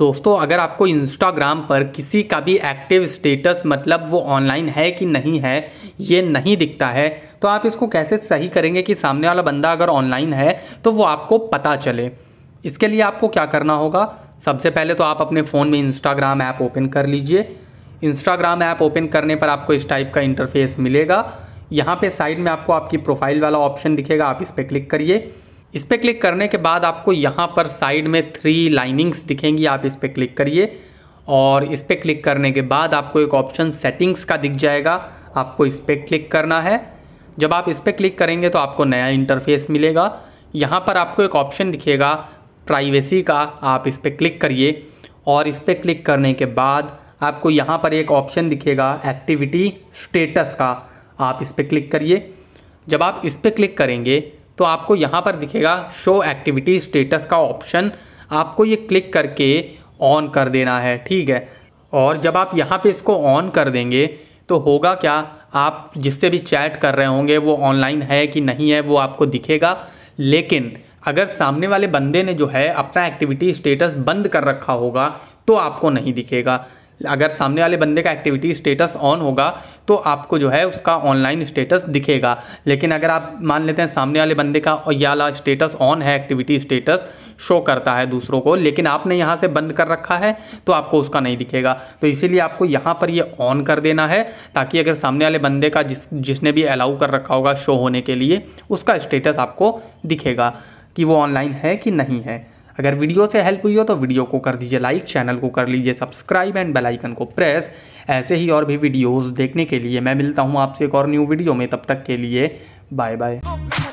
दोस्तों अगर आपको इंस्टाग्राम पर किसी का भी एक्टिव स्टेटस मतलब वो ऑनलाइन है कि नहीं है ये नहीं दिखता है तो आप इसको कैसे सही करेंगे कि सामने वाला बंदा अगर ऑनलाइन है तो वो आपको पता चले इसके लिए आपको क्या करना होगा सबसे पहले तो आप अपने फ़ोन में इंस्टाग्राम ऐप ओपन कर लीजिए इंस्टाग्राम ऐप ओपन करने पर आपको इस टाइप का इंटरफेस मिलेगा यहाँ पे साइड में आपको आपकी प्रोफाइल वाला ऑप्शन दिखेगा आप इस पर क्लिक करिए इस पर क्लिक करने के बाद आपको यहाँ पर साइड में थ्री लाइनिंग्स दिखेंगी आप इस पर क्लिक करिए और इस पर क्लिक करने के बाद आपको एक ऑप्शन सेटिंग्स का दिख जाएगा आपको इस पर क्लिक करना है जब आप इस पर क्लिक करेंगे तो आपको नया इंटरफेस मिलेगा यहाँ पर आपको एक ऑप्शन दिखेगा प्राइवेसी का आप इस पर क्लिक करिए और इस पर क्लिक करने के बाद आपको यहाँ पर एक ऑप्शन दिखेगा एक्टिविटी स्टेटस का आप इस पर क्लिक करिए जब आप इस पर क्लिक करेंगे तो आपको यहाँ पर दिखेगा शो एक्टिविटी स्टेटस का ऑप्शन आपको ये क्लिक करके ऑन कर देना है ठीक है और जब आप यहाँ पे इसको ऑन कर देंगे तो होगा क्या आप जिससे भी चैट कर रहे होंगे वो ऑनलाइन है कि नहीं है वो आपको दिखेगा लेकिन अगर सामने वाले बंदे ने जो है अपना एक्टिविटी स्टेटस बंद कर रखा होगा तो आपको नहीं दिखेगा अगर सामने वाले बंदे का एक्टिविटी स्टेटस ऑन होगा तो आपको जो है उसका ऑनलाइन स्टेटस दिखेगा लेकिन अगर आप मान लेते हैं सामने वाले बंदे का या ला स्टेटस ऑन है एक्टिविटी स्टेटस शो करता है दूसरों को लेकिन आपने यहाँ से बंद कर रखा है तो आपको उसका नहीं दिखेगा तो इसीलिए आपको यहाँ पर ये यह ऑन कर देना है ताकि अगर सामने वाले बंदे का जिस जिसने भी अलाउ कर रखा होगा शो होने के लिए उसका स्टेटस आपको दिखेगा कि वो ऑनलाइन है कि नहीं है अगर वीडियो से हेल्प हुई हो तो वीडियो को कर दीजिए लाइक चैनल को कर लीजिए सब्सक्राइब एंड बेलाइकन को प्रेस ऐसे ही और भी वीडियोज़ देखने के लिए मैं मिलता हूँ आपसे एक और न्यू वीडियो में तब तक के लिए बाय बाय